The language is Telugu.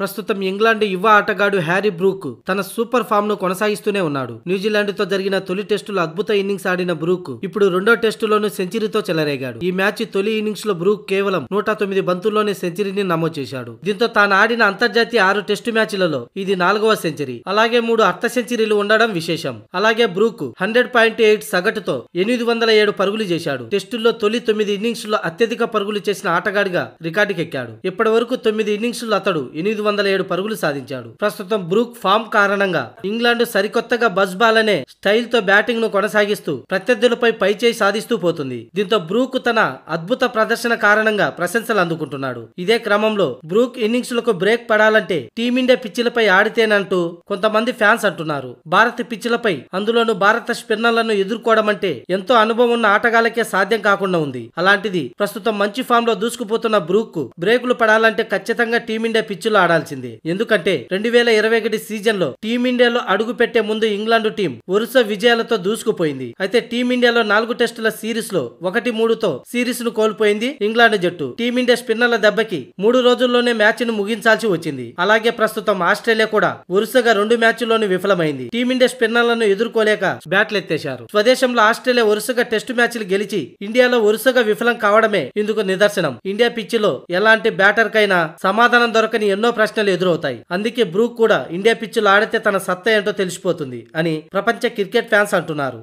ప్రస్తుతం ఇంగ్లాండ్ యువ ఆటగాడు హ్యారీ బ్రూక్ తన సూపర్ ఫామ్ ను కొనసాగిస్తూనే ఉన్నాడు న్యూజిలాండ్ తో జరిగిన తొలి టెస్టులో అద్భుత ఇన్నింగ్స్ ఆడిన బ్రూక్ ఇప్పుడు రెండో టెస్టులోనూ సెంచరీతో చెలరేగాడు ఈ మ్యాచ్ తొలి ఇన్నింగ్స్ లో బ్రూక్ కేవలం నూట తొమ్మిది బంతుల్లోనే సెంచరీని నమోదు చేశాడు దీంతో తాను ఆడిన అంతర్జాతీయ ఆరు టెస్టు మ్యాచ్లలో ఇది నాలుగవ సెంచరీ అలాగే మూడు అర్ధ సెంచరీలు ఉండడం విశేషం అలాగే బ్రూక్ హండ్రెడ్ పాయింట్ ఎయిట్ సగటుతో ఎనిమిది వందల ఏడు పరుగులు చేశాడు టెస్టుల్లో తొలి తొమ్మిది ఇన్నింగ్స్ లో అత్యధిక పరుగులు చేసిన ఆటగాడిగా రికార్డుకెక్కాడు ఇప్పటి వరకు తొమ్మిది ఇన్నింగ్స్ లో అతడు ఎనిమిది వందల ఏడు పరుగులు సాధించాడు ప్రస్తుతం బ్రూక్ ఫామ్ కారణంగా ఇంగ్లాండ్ సరికొత్తగా బజ్ బాల్ అనే స్టైల్ తో బ్యాటింగ్ ను కొనసాగిస్తూ ప్రత్యర్థులపై పైచేయి సాధిస్తూ పోతుంది దీంతో బ్రూక్ తన అద్భుత ప్రదర్శన కారణంగా ప్రశంసలు అందుకుంటున్నాడు ఇదే క్రమంలో బ్రూక్ ఇన్నింగ్స్ లకు బ్రేక్ పడాలంటే టీమిండియా పిచ్చిలపై ఆడితేనంటూ కొంతమంది ఫ్యాన్స్ అంటున్నారు భారత పిచ్చిలపై అందులోనూ భారత స్పిన్నర్లను ఎదుర్కోవడం అంటే ఎంతో అనుభవం ఉన్న ఆటగాళ్ళకే సాధ్యం కాకుండా ఉంది అలాంటిది ప్రస్తుతం మంచి ఫామ్ లో దూసుకుపోతున్న బ్రూక్ బ్రేకులు పడాలంటే ఖచ్చితంగా టీమిండియా పిచ్చులు ఆడాలి ఉండాల్సింది ఎందుకంటే రెండు వేల ఇరవై ఒకటి సీజన్లో టీమిండియాలో అడుగు పెట్టే ముందు ఇంగ్లాండ్ టీం వరుస విజయాలతో దూసుకుపోయింది అయితే టీమిండియాలో నాలుగు టెస్టుల సిరీస్ లో ఒకటి మూడుతో సిరీస్ ను కోల్పోయింది ఇంగ్లాండ్ జట్టు టీమిండియా స్పిన్నర్ల దెబ్బకి మూడు రోజుల్లోనే మ్యాచ్ ను ముగించాల్సి వచ్చింది అలాగే ప్రస్తుతం ఆస్ట్రేలియా కూడా వరుసగా రెండు మ్యాచ్ల్లోనూ విఫలమైంది టీమిండియా స్పిన్నర్లను ఎదుర్కోలేక బ్యాట్లెత్తేశారు స్వదేశంలో ఆస్ట్రేలియా వరుసగా టెస్టు మ్యాచ్లు గెలిచి ఇండియాలో వరుసగా విఫలం కావడమే ఇందుకు నిదర్శనం ఇండియా పిచ్చిలో ఎలాంటి బ్యాటర్ కైనా సమాధానం దొరకని ఎన్నో ప్రశ్న ప్రశ్నలు ఎదురవుతాయి అందుకే బ్రూక్ కూడా ఇండియా పిచ్చులు ఆడితే తన సత్తా ఏంటో తెలిసిపోతుంది అని ప్రపంచ క్రికెట్ ఫ్యాన్స్ అంటున్నారు